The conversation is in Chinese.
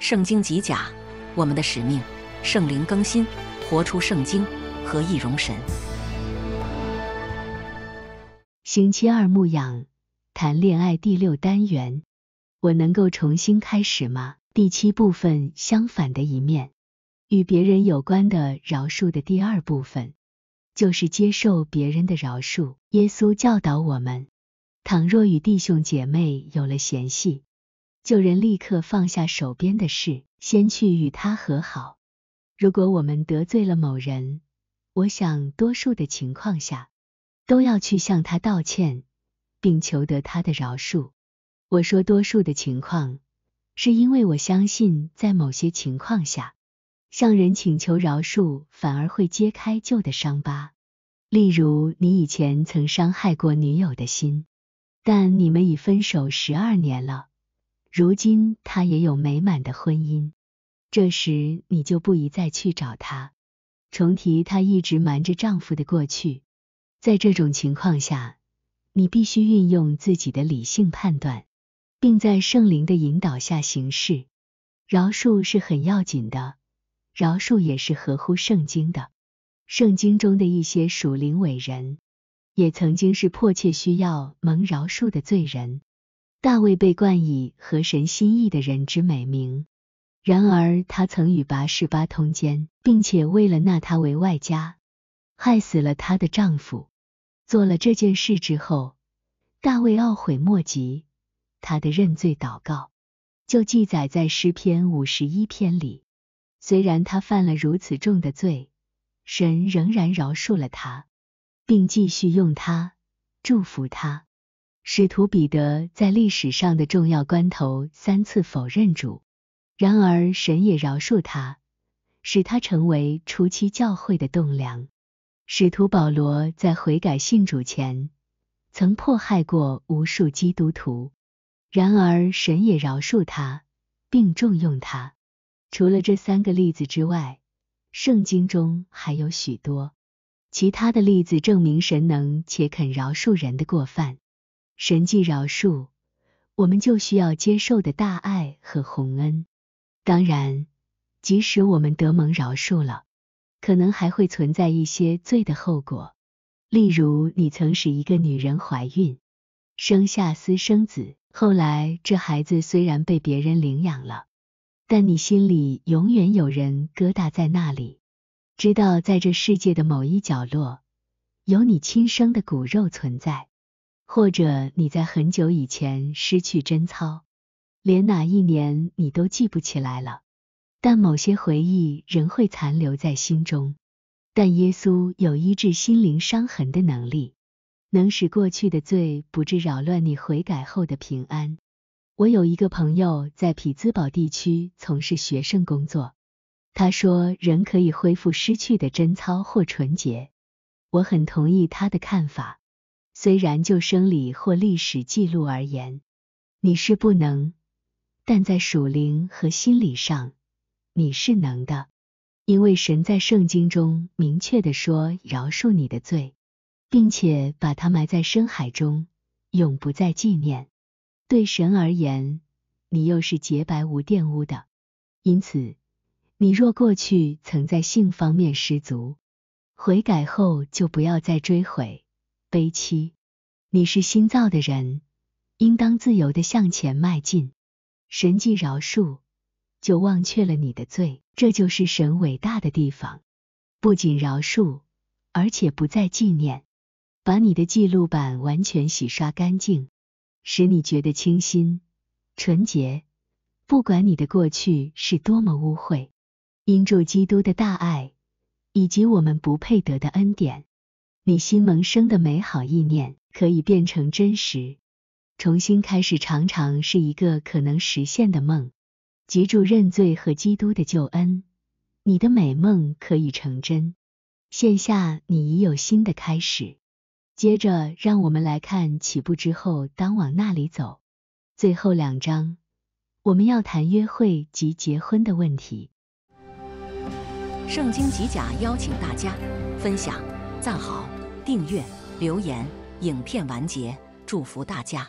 圣经即假，我们的使命，圣灵更新，活出圣经，合一容神。星期二牧养，谈恋爱第六单元，我能够重新开始吗？第七部分，相反的一面，与别人有关的饶恕的第二部分，就是接受别人的饶恕。耶稣教导我们，倘若与弟兄姐妹有了嫌隙，旧人立刻放下手边的事，先去与他和好。如果我们得罪了某人，我想多数的情况下，都要去向他道歉，并求得他的饶恕。我说多数的情况，是因为我相信在某些情况下，向人请求饶恕反而会揭开旧的伤疤。例如，你以前曾伤害过女友的心，但你们已分手十二年了。如今她也有美满的婚姻，这时你就不宜再去找她，重提她一直瞒着丈夫的过去。在这种情况下，你必须运用自己的理性判断，并在圣灵的引导下行事。饶恕是很要紧的，饶恕也是合乎圣经的。圣经中的一些属灵伟人，也曾经是迫切需要蒙饶恕的罪人。大卫被冠以“和神心意的人”之美名，然而他曾与拔士巴通奸，并且为了纳他为外家，害死了她的丈夫。做了这件事之后，大卫懊悔莫及，他的认罪祷告就记载在诗篇五十一篇里。虽然他犯了如此重的罪，神仍然饶恕了他，并继续用他，祝福他。使徒彼得在历史上的重要关头三次否认主，然而神也饶恕他，使他成为初期教会的栋梁。使徒保罗在悔改信主前曾迫害过无数基督徒，然而神也饶恕他，并重用他。除了这三个例子之外，圣经中还有许多其他的例子，证明神能且肯饶恕人的过犯。神迹饶恕，我们就需要接受的大爱和洪恩。当然，即使我们得蒙饶恕了，可能还会存在一些罪的后果，例如你曾使一个女人怀孕，生下私生子，后来这孩子虽然被别人领养了，但你心里永远有人疙瘩在那里，知道在这世界的某一角落有你亲生的骨肉存在。或者你在很久以前失去贞操，连哪一年你都记不起来了，但某些回忆仍会残留在心中。但耶稣有医治心灵伤痕的能力，能使过去的罪不致扰乱你悔改后的平安。我有一个朋友在匹兹堡地区从事学生工作，他说人可以恢复失去的贞操或纯洁，我很同意他的看法。虽然就生理或历史记录而言，你是不能；但在属灵和心理上，你是能的，因为神在圣经中明确的说饶恕你的罪，并且把它埋在深海中，永不再纪念。对神而言，你又是洁白无玷污的。因此，你若过去曾在性方面失足，悔改后就不要再追悔。悲戚。你是新造的人，应当自由的向前迈进。神既饶恕，就忘却了你的罪，这就是神伟大的地方。不仅饶恕，而且不再纪念，把你的记录板完全洗刷干净，使你觉得清新纯洁。不管你的过去是多么污秽，因住基督的大爱以及我们不配得的恩典。你心萌生的美好意念可以变成真实，重新开始常常是一个可能实现的梦。记住认罪和基督的救恩，你的美梦可以成真。现下你已有新的开始。接着，让我们来看起步之后当往那里走。最后两章，我们要谈约会及结婚的问题。圣经极甲邀请大家分享，赞好。订阅、留言，影片完结，祝福大家。